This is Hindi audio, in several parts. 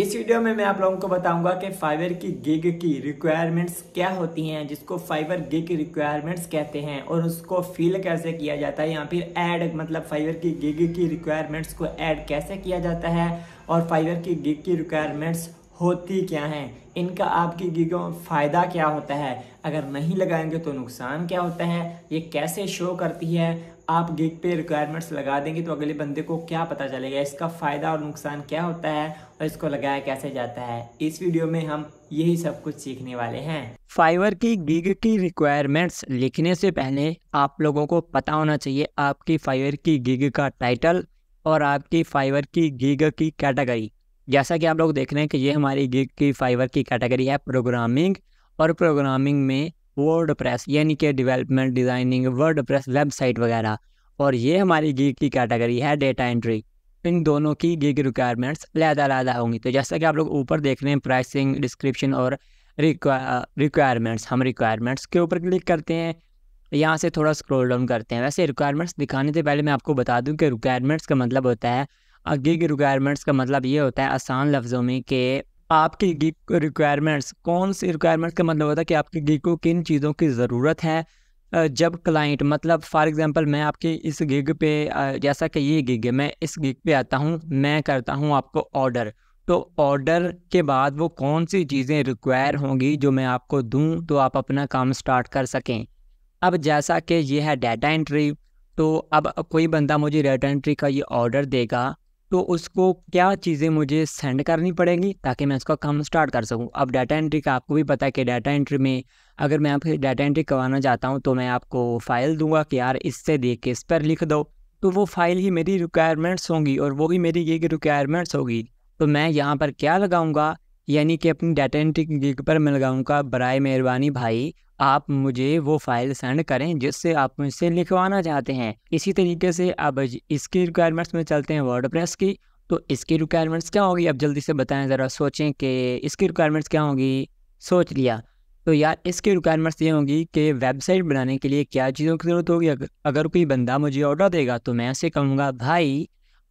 इस वीडियो में मैं आप लोगों को बताऊंगा कि फाइवर की गिग की रिक्वायरमेंट्स क्या होती हैं जिसको फाइवर गिग रिक्वायरमेंट्स कहते हैं और उसको फिल कैसे किया जाता है या फिर ऐड मतलब फाइवर की गिग की रिक्वायरमेंट्स को ऐड कैसे किया जाता है और फाइवर की गिग की रिक्वायरमेंट्स होती क्या हैं इनका आपकी गिगों में फ़ायदा क्या होता है अगर नहीं लगाएंगे तो नुकसान क्या होता है ये कैसे शो करती है आप गिग पे रिक्वायरमेंट्स लगा देंगे तो अगले बंदे को क्या पता चलेगा इसका फ़ायदा और नुकसान क्या होता है और इसको लगाया कैसे जाता है इस वीडियो में हम यही सब कुछ सीखने वाले हैं फाइवर की गिग की रिक्वायरमेंट्स लिखने से पहले आप लोगों को पता होना चाहिए आपकी फाइवर की गिग का टाइटल और आपकी फाइवर की गिग की कैटेगरी जैसा कि आप लोग देख रहे हैं कि ये हमारी गिग की फाइवर की कैटेगरी है प्रोग्रामिंग और प्रोग्रामिंग में वर्ड प्रेस यानी कि development designing WordPress website वगैरह और ये हमारी गिग की कैटेगरी है डेटा एंट्री इन दोनों की गिग रिक्वायरमेंट्स लहदा लहदा होंगी तो जैसा कि आप लोग ऊपर देख रहे हैं प्राइसिंग डिस्क्रिप्शन और रिक्वायरमेंट्स हम रिक्वायरमेंट्स के ऊपर क्लिक करते हैं यहाँ से थोड़ा स्क्रॉल डाउन करते हैं वैसे रिक्वायरमेंट्स दिखाने से पहले मैं आपको बता दूं कि रिक्वायरमेंट्स का मतलब होता है गिग रिक्वायरमेंट्स का मतलब ये होता है आसान लफ्ज़ों में कि आपकी गिग रिक्वायरमेंट्स कौन सी रिक्वायरमेंट्स का मतलब होता है कि आपकी गिग को किन चीज़ों की ज़रूरत है जब क्लाइंट मतलब फॉर एग्जांपल मैं आपके इस गिग पे जैसा कि ये गिग है मैं इस गिग पे आता हूँ मैं करता हूँ आपको ऑर्डर तो ऑर्डर के बाद वो कौन सी चीज़ें रिक्वायर होंगी जो मैं आपको दूँ तो आप अपना काम स्टार्ट कर सकें अब जैसा कि ये है डाटा एंट्री तो अब कोई बंदा मुझे डाटा एंट्री का ये ऑर्डर देगा तो उसको क्या चीज़ें मुझे सेंड करनी पड़ेंगी ताकि मैं उसका काम स्टार्ट कर सकूं अब डाटा एंट्री का आपको भी पता है कि डाटा एंट्री में अगर मैं आपसे डाटा एंट्री करवाना चाहता हूं तो मैं आपको फ़ाइल दूंगा कि यार इससे देख के इस पर लिख दो तो वो फ़ाइल ही मेरी रिक्वायरमेंट्स होंगी और वो भी मेरी गिग रिक्वायरमेंट्स होगी तो मैं यहाँ पर क्या लगाऊँगा यानी कि अपनी डाटा एंट्री गिग पर मैं लगाऊँगा बरए मेहरबानी भाई आप मुझे वो फाइल सेंड करें जिससे आप मुझसे लिखवाना चाहते हैं इसी तरीके से अब इसकी रिक्वायरमेंट्स में चलते हैं वर्ड की तो इसकी रिक्वायरमेंट्स क्या होगी अब जल्दी से बताएं ज़रा सोचें कि इसकी रिक्वायरमेंट्स क्या होगी सोच लिया तो यार इसकी रिक्वायरमेंट्स ये होंगी कि वेबसाइट बनाने के लिए क्या चीज़ों की ज़रूरत होगी अगर कोई बंदा मुझे ऑर्डर देगा तो मैं ऐसे कहूँगा भाई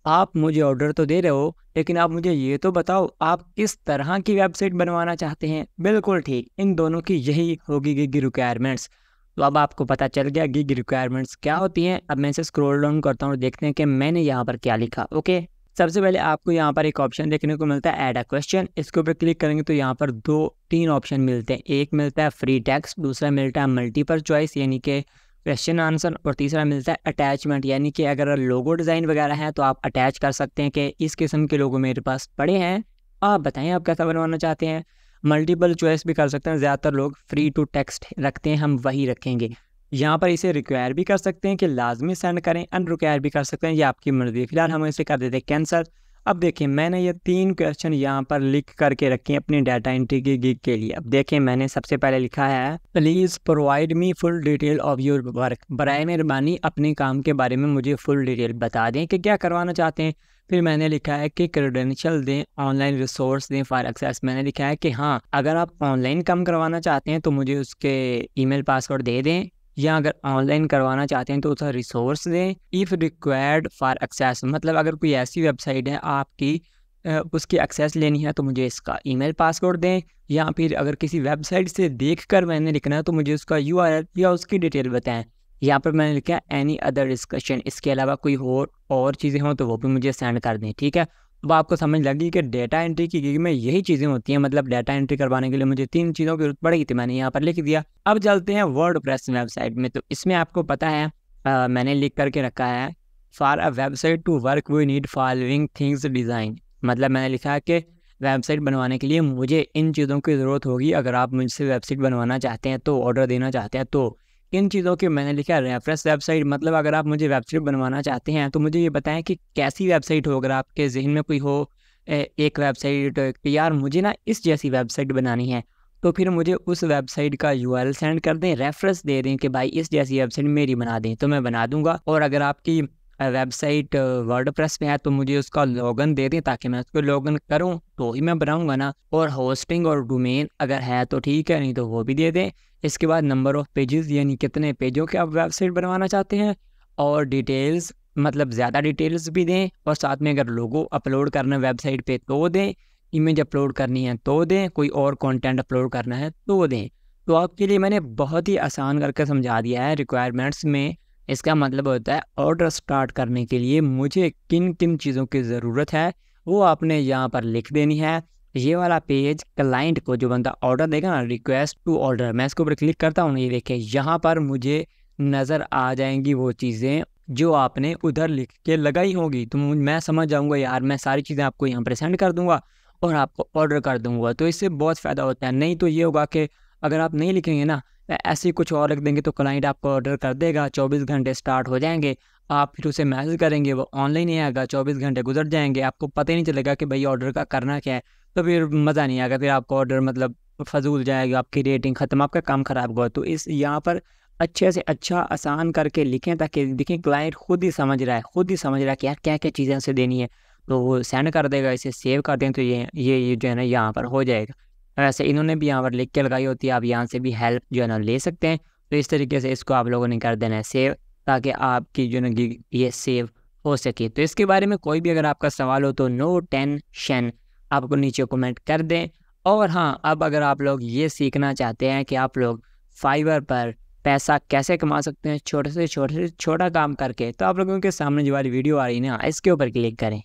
आप मुझे ऑर्डर तो दे रहे हो लेकिन आप मुझे ये तो बताओ आप किस तरह की वेबसाइट बनवाना चाहते हैं बिल्कुल ठीक इन दोनों की यही होगी गिग रिक्वायरमेंट्स तो अब आपको पता चल गया गिग रिक्वायरमेंट्स क्या होती हैं अब मैं इसे स्क्रोल डाउन करता हूँ देखते हैं कि मैंने यहाँ पर क्या लिखा ओके सबसे पहले आपको यहाँ पर एक ऑप्शन देखने को मिलता है ऐड अ क्वेश्चन इसके ऊपर क्लिक करेंगे तो यहाँ पर दो तीन ऑप्शन मिलते हैं एक मिलता है फ्री टैक्स दूसरा मिलता है मल्टीपल चॉइस यानी कि क्वेश्चन आंसर और तीसरा मिलता है अटैचमेंट यानी कि अगर लोगो डिज़ाइन वगैरह है तो आप अटैच कर सकते हैं कि इस किस्म के लोगो मेरे पास पड़े हैं आप बताएं आप कैसा बनवाना चाहते हैं मल्टीपल चॉइस भी कर सकते हैं ज़्यादातर लोग फ्री टू टेक्स्ट रखते हैं हम वही रखेंगे यहाँ पर इसे रिक्वायर भी कर सकते हैं कि लाजमी सेंड करें अन रिक्वायर भी कर सकते हैं ये आपकी मर्ज़ी फिलहाल हम इसे कर देते हैं कैंसर अब देखिए मैंने ये तीन क्वेश्चन यहाँ पर लिख करके रखे हैं अपनी डाटा एंट्री की गिग के लिए अब देखिए मैंने सबसे पहले लिखा है please provide me full detail of your work बर मेहरबानी अपने काम के बारे में मुझे फुल डिटेल बता दें कि क्या करवाना चाहते हैं फिर मैंने लिखा है कि क्रेडेंशियल दें ऑनलाइन रिसोर्स दें फॉर एक्सेस मैंने लिखा है कि हाँ अगर आप ऑनलाइन कम करवाना चाहते हैं तो मुझे उसके ईमेल पासवर्ड दे दें या अगर ऑनलाइन करवाना चाहते हैं तो उसका रिसोर्स दें इफ़ रिक्वायर्ड फॉर एक्सेस मतलब अगर कोई ऐसी वेबसाइट है आपकी उसकी एक्सेस लेनी है तो मुझे इसका ईमेल पासवर्ड दें या फिर अगर किसी वेबसाइट से देख कर मैंने लिखना है तो मुझे उसका यू या उसकी डिटेल बताएं यहाँ पर मैंने लिखा एनी अदर डिस्कशन इसके अलावा कोई और और चीज़ें हों तो वो भी मुझे सेंड कर दें ठीक है अब आपको समझ लगी कि डेटा एंट्री की गिग में यही चीज़ें होती हैं मतलब डेटा एंट्री करवाने के लिए मुझे तीन चीज़ों की जरूरत पड़ेगी थी मैंने यहाँ पर लिख दिया अब चलते हैं वर्ड प्रेस वेबसाइट में तो इसमें आपको पता है आ, मैंने लिख करके रखा है for a website to work we need following things design मतलब मैंने लिखा है कि वेबसाइट बनवाने के लिए मुझे इन चीज़ों की ज़रूरत होगी अगर आप मुझसे वेबसाइट बनवाना चाहते हैं तो ऑर्डर देना चाहते हैं तो इन चीज़ों के मैंने लिखा है रेफरेंस वेबसाइट मतलब अगर आप मुझे वेबसाइट बनवाना चाहते हैं तो मुझे ये बताएं कि कैसी वेबसाइट हो अगर आपके जहन में कोई हो एक वेबसाइट कि यार मुझे ना इस जैसी वेबसाइट बनानी है तो फिर मुझे उस वेबसाइट का यू सेंड कर दें रेफरेंस दे दें कि भाई इस जैसी वेबसाइट मेरी बना दें तो मैं बना दूंगा और अगर आपकी वेबसाइट वर्ड प्रेस में है तो मुझे उसका लॉगन दे दें ताकि मैं उसको लॉगन करूं तो ही मैं बनाऊंगा ना और होस्टिंग और डोमेन अगर है तो ठीक है नहीं तो वो भी दे दें इसके बाद नंबर ऑफ़ पेजेस यानी कितने पेजों के आप वेबसाइट बनवाना चाहते हैं और डिटेल्स मतलब ज़्यादा डिटेल्स भी दें और साथ में अगर लोगो अपलोड करना वेबसाइट पे तो दें इमेज अपलोड करनी है तो दें कोई और कंटेंट अपलोड करना है तो दें तो आपके लिए मैंने बहुत ही आसान करके समझा दिया है रिक्वायरमेंट्स में इसका मतलब होता है ऑर्डर स्टार्ट करने के लिए मुझे किन किन चीज़ों की ज़रूरत है वो आपने यहाँ पर लिख देनी है ये वाला पेज क्लाइंट को जो बंदा ऑर्डर देगा ना रिक्वेस्ट टू ऑर्डर मैं इसके ऊपर क्लिक करता हूँ ये देखें यहाँ पर मुझे नज़र आ जाएंगी वो चीज़ें जो आपने उधर लिख के लगाई होगी तो मैं समझ जाऊँगा यार मैं सारी चीज़ें आपको यहाँ पर सेंड कर दूँगा और आपको ऑर्डर कर दूँगा तो इससे बहुत फ़ायदा होता है नहीं तो ये होगा कि अगर आप नहीं लिखेंगे ना तो ऐसे कुछ और लिख देंगे तो क्लाइंट आपको ऑर्डर कर देगा चौबीस घंटे स्टार्ट हो जाएंगे आप फिर उसे मैसेज करेंगे वो ऑनलाइन ही आएगा चौबीस घंटे गुजर जाएंगे आपको पता ही नहीं चलेगा कि भाई ऑर्डर का करना क्या है तो फिर मज़ा नहीं आएगा फिर आपका ऑर्डर मतलब फजूल जाएगा आपकी रेटिंग ख़त्म आपका काम ख़राब हुआ तो इस यहाँ पर अच्छे से अच्छा आसान करके लिखें ताकि देखें क्लाइंट खुद ही समझ रहा है खुद ही समझ रहा है कि यार क्या क्या चीज़ें उसे देनी है तो वो सेंड कर देगा इसे सेव कर दें तो ये ये ये जो है ना यहाँ पर हो जाएगा वैसे इन्होंने भी यहाँ पर लिख के लगाई होती है आप यहाँ से भी हेल्प जो है ना ले सकते हैं तो इस तरीके से इसको आप लोगों ने कर देना है सेव ताकि आपकी जो ना ये सेव हो सके तो इसके बारे में कोई भी अगर आपका सवाल हो तो नो टेंशन आपको नीचे कमेंट कर दें और हाँ अब अगर आप लोग ये सीखना चाहते हैं कि आप लोग फाइबर पर पैसा कैसे कमा सकते हैं छोटे से छोटे से छोटा काम करके तो आप लोगों के सामने जो वाली वीडियो आ रही है ना इसके ऊपर क्लिक करें